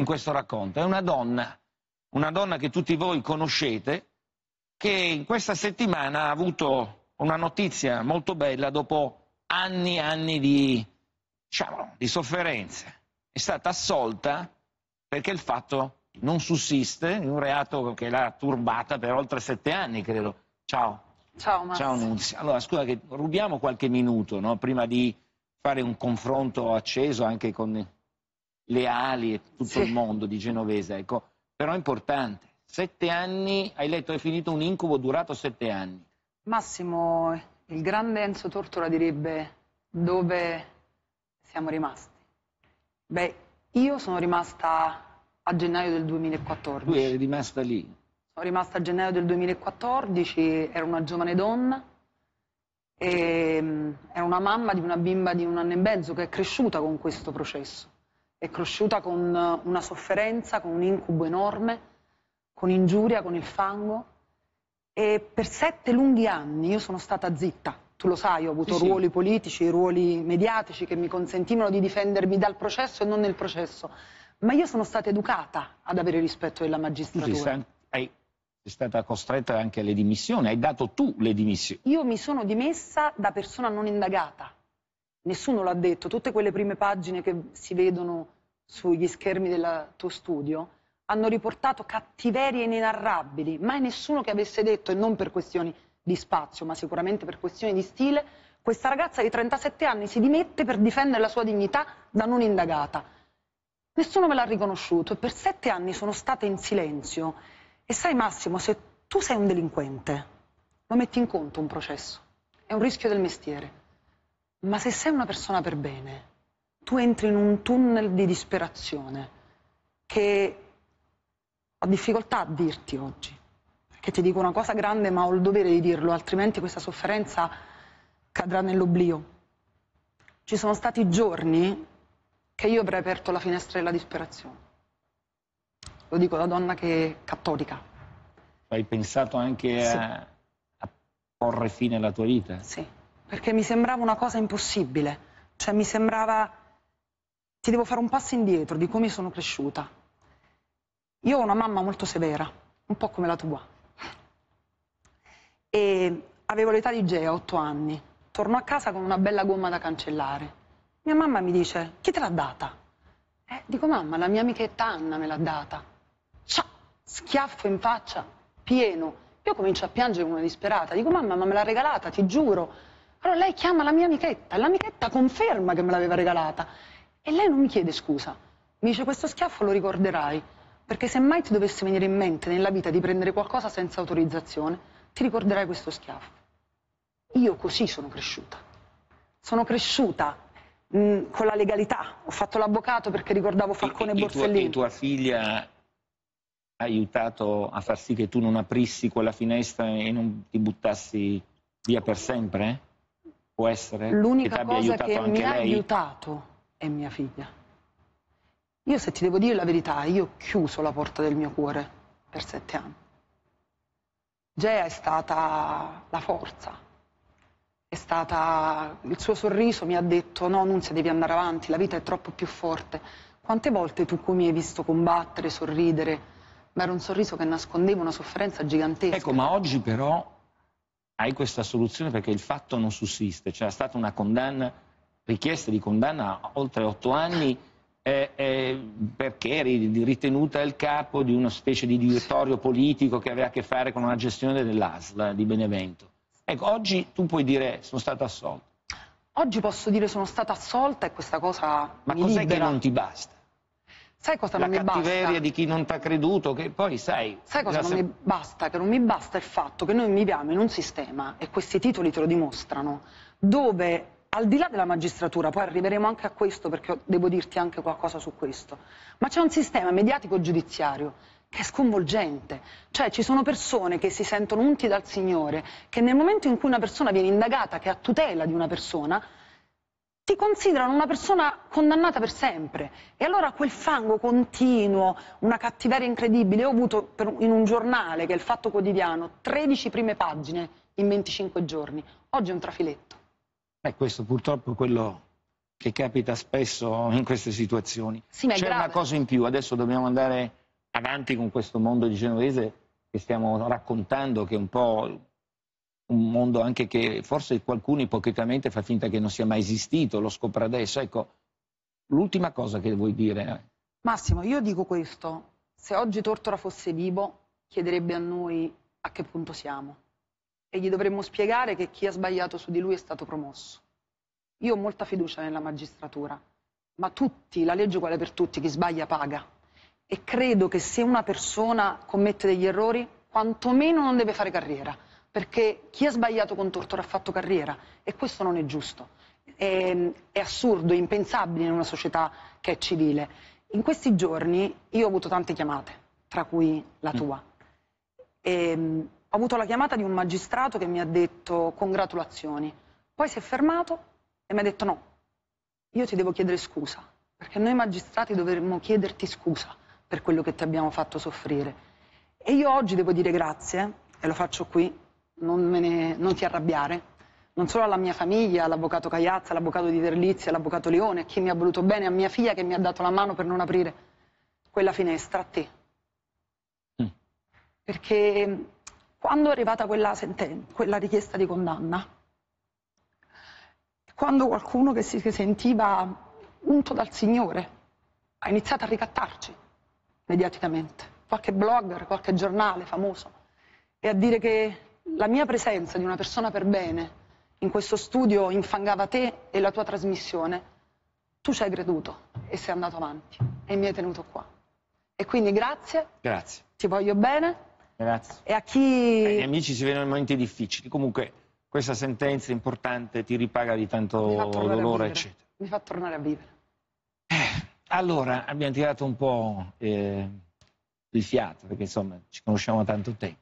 in questo racconto. È una donna, una donna che tutti voi conoscete, che in questa settimana ha avuto una notizia molto bella dopo anni e anni di, diciamo, di sofferenze. È stata assolta perché il fatto non sussiste in un reato che l'ha turbata per oltre sette anni, credo. Ciao. Ciao, Max. Ciao Nunzia. Allora, scusa che rubiamo qualche minuto no? prima di fare un confronto acceso anche con le ali e tutto sì. il mondo di Genovese, ecco. però è importante. Sette anni, hai letto, è finito un incubo durato sette anni. Massimo, il grande Enzo Tortola direbbe dove siamo rimasti. Beh, io sono rimasta a gennaio del 2014. Tu eri rimasta lì? Sono rimasta a gennaio del 2014, ero una giovane donna, e, ehm, ero una mamma di una bimba di un anno e mezzo che è cresciuta con questo processo è cresciuta con eh, una sofferenza, con un incubo enorme, con ingiuria, con il fango. E per sette lunghi anni io sono stata zitta. Tu lo sai, ho avuto sì, ruoli sì. politici, ruoli mediatici che mi consentivano di difendermi dal processo e non nel processo. Ma io sono stata educata ad avere rispetto della magistratura. Sì, sei stata costretta anche alle dimissioni, hai dato tu le dimissioni. Io mi sono dimessa da persona non indagata. Nessuno l'ha detto, tutte quelle prime pagine che si vedono sugli schermi del tuo studio hanno riportato cattiverie inenarrabili, mai nessuno che avesse detto, e non per questioni di spazio, ma sicuramente per questioni di stile, questa ragazza di 37 anni si dimette per difendere la sua dignità da non indagata. Nessuno me l'ha riconosciuto e per sette anni sono stata in silenzio. E sai Massimo, se tu sei un delinquente, lo metti in conto un processo, è un rischio del mestiere. Ma se sei una persona per bene, tu entri in un tunnel di disperazione che ho difficoltà a dirti oggi, perché ti dico una cosa grande ma ho il dovere di dirlo, altrimenti questa sofferenza cadrà nell'oblio. Ci sono stati giorni che io avrei aperto la finestra della disperazione. Lo dico da donna che è cattolica. Hai pensato anche sì. a, a porre fine alla tua vita? Sì, perché mi sembrava una cosa impossibile. Cioè mi sembrava ti devo fare un passo indietro di come sono cresciuta. Io ho una mamma molto severa, un po' come la tua. E avevo l'età di Gea, otto anni. Torno a casa con una bella gomma da cancellare. Mia mamma mi dice, chi te l'ha data? Eh, dico, mamma, la mia amichetta Anna me l'ha data. Ciao, schiaffo in faccia, pieno. Io comincio a piangere come una disperata. Dico, mamma, ma me l'ha regalata, ti giuro. Allora lei chiama la mia amichetta. L'amichetta conferma che me l'aveva regalata. E lei non mi chiede scusa. Mi dice questo schiaffo lo ricorderai, perché se mai ti dovesse venire in mente nella vita di prendere qualcosa senza autorizzazione, ti ricorderai questo schiaffo. Io così sono cresciuta. Sono cresciuta mh, mm, con la legalità. Ho fatto l'avvocato perché ricordavo Falcone e, e Borsellino. E tua figlia ha aiutato a far sì che tu non aprissi quella finestra e non ti buttassi via per sempre? Può essere? L'unica cosa che mi ha aiutato è mia figlia. Io se ti devo dire la verità, io ho chiuso la porta del mio cuore per sette anni. Gea è stata la forza, è stata il suo sorriso mi ha detto no, non si devi andare avanti, la vita è troppo più forte. Quante volte tu qui mi hai visto combattere, sorridere, ma era un sorriso che nascondeva una sofferenza gigantesca. Ecco, ma oggi però hai questa soluzione perché il fatto non sussiste, cioè stata una condanna richiesta di condanna a oltre otto anni eh, eh, perché eri ritenuta il capo di una specie di direttorio politico che aveva a che fare con la gestione dell'ASL di Benevento. Ecco, oggi tu puoi dire sono stata assolta. Oggi posso dire sono stata assolta e questa cosa Ma mi cos'è libera. che non ti basta? Sai cosa la non mi basta? La cattiveria di chi non ti ha creduto, che poi sai... Sai cosa non se... mi basta? Che non mi basta il fatto che noi viviamo in un sistema, e questi titoli te lo dimostrano, dove al di là della magistratura, poi arriveremo anche a questo perché devo dirti anche qualcosa su questo, ma c'è un sistema mediatico giudiziario che è sconvolgente, cioè ci sono persone che si sentono unti dal Signore, che nel momento in cui una persona viene indagata, che è a tutela di una persona, ti considerano una persona condannata per sempre. E allora quel fango continuo, una cattiveria incredibile. Io ho avuto per, in un giornale, che è il Fatto Quotidiano, 13 prime pagine in 25 giorni. Oggi è un trafiletto. E eh, questo purtroppo è quello che capita spesso in queste situazioni. Sì, C'è grave. una cosa in più, adesso dobbiamo andare avanti con questo mondo di genovese che stiamo raccontando, che è un po' un mondo anche che forse qualcuno ipocritamente fa finta che non sia mai esistito, lo scopre adesso. Ecco, l'ultima cosa che vuoi dire. Massimo, io dico questo, se oggi Tortora fosse vivo, chiederebbe a noi a che punto siamo e gli dovremmo spiegare che chi ha sbagliato su di lui è stato promosso. Io ho molta fiducia nella magistratura, ma tutti, la legge uguale per tutti, chi sbaglia paga. E credo che se una persona commette degli errori, quantomeno non deve fare carriera, perché chi ha sbagliato con Tortora ha fatto carriera e questo non è giusto. È, è assurdo, è impensabile in una società che è civile. In questi giorni io ho avuto tante chiamate, tra cui la mm. tua. E, ehm, ho avuto la chiamata di un magistrato che mi ha detto congratulazioni. Poi si è fermato e mi ha detto no, io ti devo chiedere scusa, perché noi magistrati dovremmo chiederti scusa per quello che ti abbiamo fatto soffrire. E io oggi devo dire grazie, e lo faccio qui, non, ne, non ti arrabbiare, non solo alla mia famiglia, all'avvocato Cagliazza, all'avvocato di Verlizzi, all'avvocato Leone, a chi mi ha voluto bene, a mia figlia che mi ha dato la mano per non aprire quella finestra, a te. Mm. Perché quando è arrivata quella, quella richiesta di condanna, quando qualcuno che si sentiva unto dal Signore ha iniziato a ricattarci mediaticamente, qualche blogger, qualche giornale famoso, e a dire che la mia presenza di una persona per bene in questo studio infangava te e la tua trasmissione, tu ci hai creduto e sei andato avanti e mi hai tenuto qua. E quindi grazie. Grazie. Ti voglio bene. Grazie. E a chi... Eh, gli amici si vedono in momenti difficili. Comunque questa sentenza importante ti ripaga di tanto dolore, eccetera. Mi fa tornare a vivere. Eh, allora, abbiamo tirato un po' eh, il fiato, perché insomma ci conosciamo da tanto tempo.